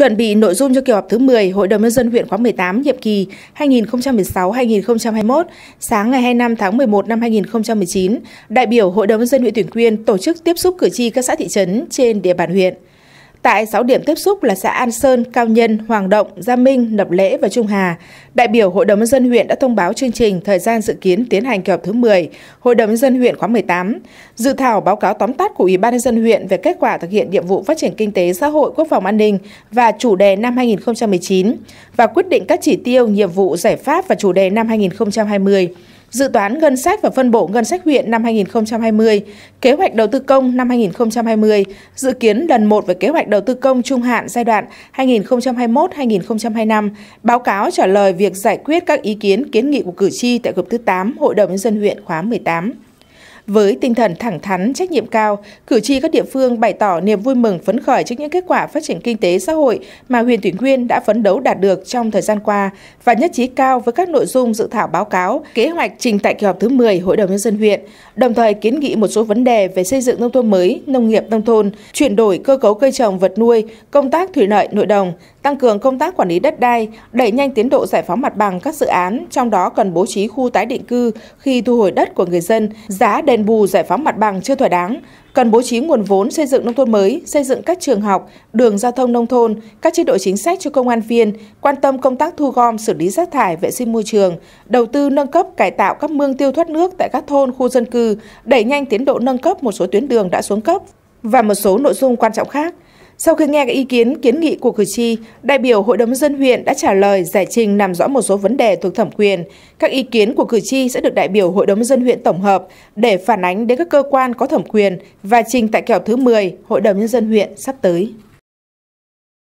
chuẩn bị nội dung cho kỳ họp thứ 10 Hội đồng Nhân dân huyện khóa 18 nhiệm kỳ 2016-2021, sáng ngày 25 tháng 11 năm 2019, đại biểu Hội đồng Nhân dân huyện Tuyển Quyên tổ chức tiếp xúc cử tri các xã thị trấn trên địa bàn huyện. Tại 6 điểm tiếp xúc là xã An Sơn, Cao Nhân, Hoàng Động, Gia Minh, Nập Lễ và Trung Hà, đại biểu Hội đồng nhân dân huyện đã thông báo chương trình thời gian dự kiến tiến hành kỳ họp thứ 10, Hội đồng nhân dân huyện khóa 18, dự thảo báo cáo tóm tắt của Ủy ban nhân dân huyện về kết quả thực hiện nhiệm vụ phát triển kinh tế xã hội, quốc phòng an ninh và chủ đề năm 2019 và quyết định các chỉ tiêu, nhiệm vụ, giải pháp và chủ đề năm 2020 dự toán ngân sách và phân bổ ngân sách huyện năm 2020, kế hoạch đầu tư công năm 2020, dự kiến lần 1 về kế hoạch đầu tư công trung hạn giai đoạn 2021-2025, báo cáo trả lời việc giải quyết các ý kiến kiến nghị của cử tri tại cuộc thứ 8 Hội đồng nhân dân huyện khóa 18. Với tinh thần thẳng thắn, trách nhiệm cao, cử tri các địa phương bày tỏ niềm vui mừng phấn khởi trước những kết quả phát triển kinh tế xã hội mà huyện Thủy Nguyên đã phấn đấu đạt được trong thời gian qua và nhất trí cao với các nội dung dự thảo báo cáo, kế hoạch trình tại kỳ họp thứ 10 Hội đồng nhân dân huyện, đồng thời kiến nghị một số vấn đề về xây dựng nông thôn mới, nông nghiệp nông thôn, chuyển đổi cơ cấu cây trồng vật nuôi, công tác thủy lợi nội đồng, tăng cường công tác quản lý đất đai, đẩy nhanh tiến độ giải phóng mặt bằng các dự án, trong đó cần bố trí khu tái định cư khi thu hồi đất của người dân, giá đền bù giải phóng mặt bằng chưa thỏa đáng, cần bố trí nguồn vốn xây dựng nông thôn mới, xây dựng các trường học, đường giao thông nông thôn, các chế độ chính sách cho công an viên, quan tâm công tác thu gom, xử lý rác thải, vệ sinh môi trường, đầu tư nâng cấp cải tạo các mương tiêu thoát nước tại các thôn, khu dân cư, đẩy nhanh tiến độ nâng cấp một số tuyến đường đã xuống cấp và một số nội dung quan trọng khác. Sau khi nghe các ý kiến kiến nghị của cử tri, đại biểu Hội đồng dân huyện đã trả lời giải trình làm rõ một số vấn đề thuộc thẩm quyền. Các ý kiến của cử tri sẽ được đại biểu Hội đồng dân huyện tổng hợp để phản ánh đến các cơ quan có thẩm quyền và trình tại kỳ họp thứ 10 Hội đồng nhân dân huyện sắp tới.